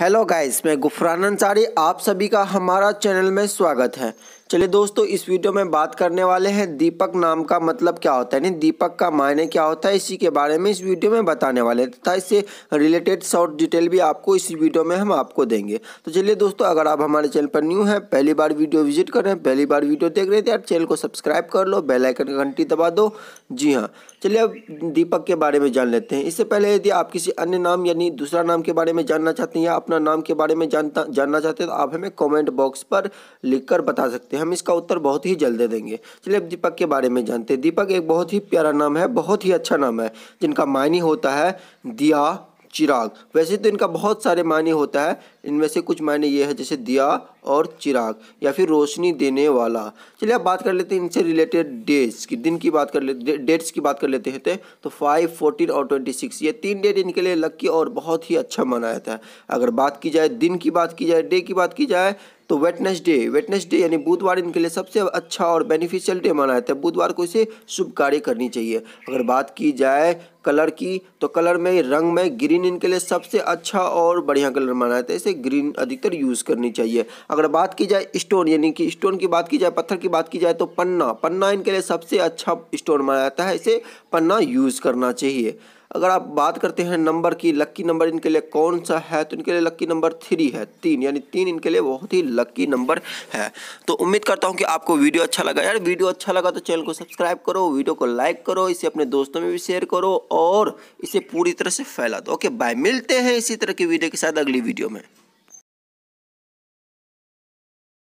hello guys मैं गुफरान अंसारी आप सभी का हमारा चैनल में स्वागत है चलिए दोस्तों इस वीडियो में बात करने वाले हैं दीपक नाम का मतलब क्या होता है यानी दीपक का मायने क्या होता है इसी के बारे में इस वीडियो में बताने वाले तथा इससे रिलेटेड शॉर्ट डिटेल भी आपको इसी वीडियो में हम आपको देंगे तो चलिए दोस्तों अगर आप हमारे चैनल पर न्यू हैं पहली बार वीडियो विजिट कर रहे हैं पहली बार वीडियो देख रहे थे आप तो चैनल को सब्सक्राइब कर लो बेलाइकन का घंटी दबा दो जी हाँ चलिए अब दीपक के बारे में जान लेते हैं इससे पहले यदि आप किसी अन्य नाम यानी दूसरा नाम के बारे में जानना चाहते हैं या अपना नाम के बारे में जानता जानना चाहते हैं तो आप हमें कॉमेंट बॉक्स पर लिख बता सकते हैं हम इसका उत्तर बहुत ही जल्द दे देंगे चलिए अब दीपक के बारे में जानते हैं दीपक एक बहुत ही प्यारा नाम है बहुत ही अच्छा नाम है जिनका मायने होता है दिया चिराग वैसे तो इनका बहुत सारे मायने होता है इनमें से कुछ मायने ये है जैसे दिया और चिराग या फिर रोशनी देने वाला चलिए अब बात कर लेते हैं इनसे रिलेटेड डेट्स की दिन की बात कर लेते डेट्स की बात कर लेते हैं तो फाइव फोर्टीन और ट्वेंटी सिक्स ये तीन डेट इनके लिए लक्की और बहुत ही अच्छा माना जाता है अगर बात की जाए दिन की बात की जाए डे की बात की जाए तो वेटनेसडे वेटनेसडे यानी बुधवार इनके लिए सबसे अच्छा और बेनिफिशियल डे माना जाता है बुधवार को इसे शुभ कार्य करनी चाहिए अगर बात की जाए कलर की तो कलर में रंग में ग्रीन इनके लिए सबसे अच्छा और बढ़िया कलर माना जाता है इसे ग्रीन अधिकतर यूज़ करनी चाहिए अगर बात की जाए स्टोन यानी कि स्टोन की बात की जाए पत्थर की बात की जाए तो पन्ना पन्ना इनके लिए सबसे अच्छा स्टोन माना जाता है इसे पन्ना यूज़ करना चाहिए अगर आप बात करते हैं नंबर की लक्की नंबर इनके लिए कौन सा है तो इनके लिए लक्की नंबर थ्री है तीन यानी तीन इनके लिए बहुत ही लक्की नंबर है तो उम्मीद करता हूँ कि आपको वीडियो अच्छा लगा यार वीडियो अच्छा लगा तो चैनल को सब्सक्राइब करो वीडियो को लाइक करो इसे अपने दोस्तों में भी शेयर करो और इसे पूरी तरह से फैला दो ओके बाय मिलते हैं इसी तरह की वीडियो के साथ अगली वीडियो में